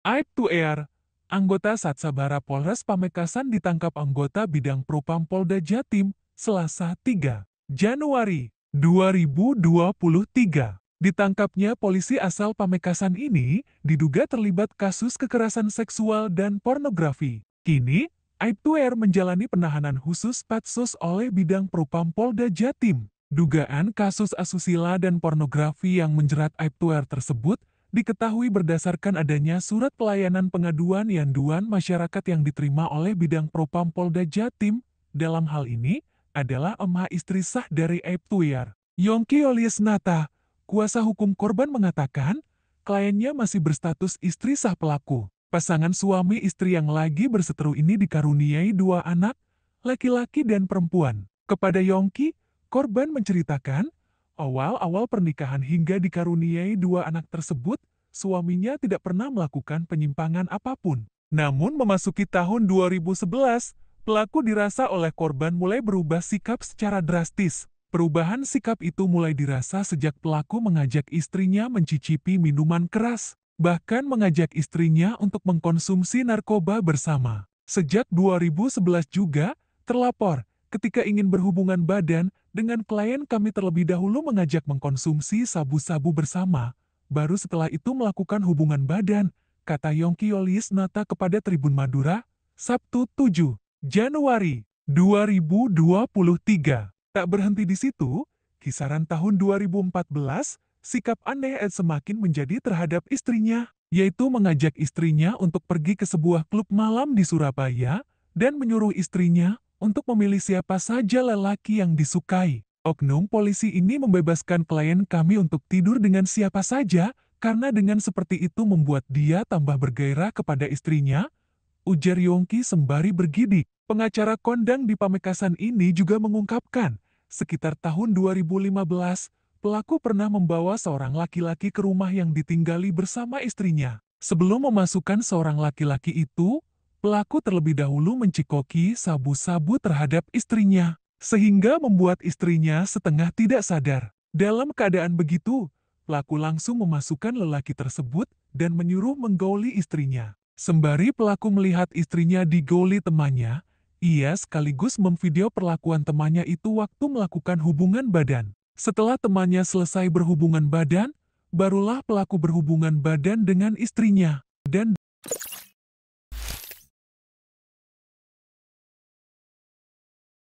Aib to Air, anggota Satsabara Polres Pamekasan ditangkap anggota bidang Propam Polda Jatim, Selasa 3 Januari 2023. Ditangkapnya polisi asal Pamekasan ini diduga terlibat kasus kekerasan seksual dan pornografi. Kini, Aib to Air menjalani penahanan khusus patsus oleh bidang Propam Polda Jatim. Dugaan kasus asusila dan pornografi yang menjerat Aib to Air tersebut diketahui berdasarkan adanya surat pelayanan pengaduan yang yanduan masyarakat yang diterima oleh bidang propam Polda Jatim, dalam hal ini adalah emak istri sah dari Tuyar. Yongki Nata. kuasa hukum korban mengatakan, kliennya masih berstatus istri sah pelaku. Pasangan suami istri yang lagi berseteru ini dikaruniai dua anak, laki-laki dan perempuan. Kepada Yongki, korban menceritakan, Awal-awal pernikahan hingga dikaruniai dua anak tersebut, suaminya tidak pernah melakukan penyimpangan apapun. Namun memasuki tahun 2011, pelaku dirasa oleh korban mulai berubah sikap secara drastis. Perubahan sikap itu mulai dirasa sejak pelaku mengajak istrinya mencicipi minuman keras, bahkan mengajak istrinya untuk mengkonsumsi narkoba bersama. Sejak 2011 juga, terlapor, ketika ingin berhubungan badan, dengan klien kami terlebih dahulu mengajak mengkonsumsi sabu-sabu bersama, baru setelah itu melakukan hubungan badan, kata Yongki Yolis Nata kepada Tribun Madura, Sabtu 7 Januari 2023. Tak berhenti di situ, kisaran tahun 2014, sikap aneh Ed semakin menjadi terhadap istrinya, yaitu mengajak istrinya untuk pergi ke sebuah klub malam di Surabaya, dan menyuruh istrinya untuk memilih siapa saja lelaki yang disukai. Oknum polisi ini membebaskan klien kami untuk tidur dengan siapa saja, karena dengan seperti itu membuat dia tambah bergairah kepada istrinya, ujar Yongki sembari bergidik. Pengacara kondang di Pamekasan ini juga mengungkapkan, sekitar tahun 2015, pelaku pernah membawa seorang laki-laki ke rumah yang ditinggali bersama istrinya. Sebelum memasukkan seorang laki-laki itu, pelaku terlebih dahulu mencikoki sabu-sabu terhadap istrinya, sehingga membuat istrinya setengah tidak sadar. Dalam keadaan begitu, pelaku langsung memasukkan lelaki tersebut dan menyuruh menggauli istrinya. Sembari pelaku melihat istrinya digauli temannya, ia sekaligus memvideo perlakuan temannya itu waktu melakukan hubungan badan. Setelah temannya selesai berhubungan badan, barulah pelaku berhubungan badan dengan istrinya. Dan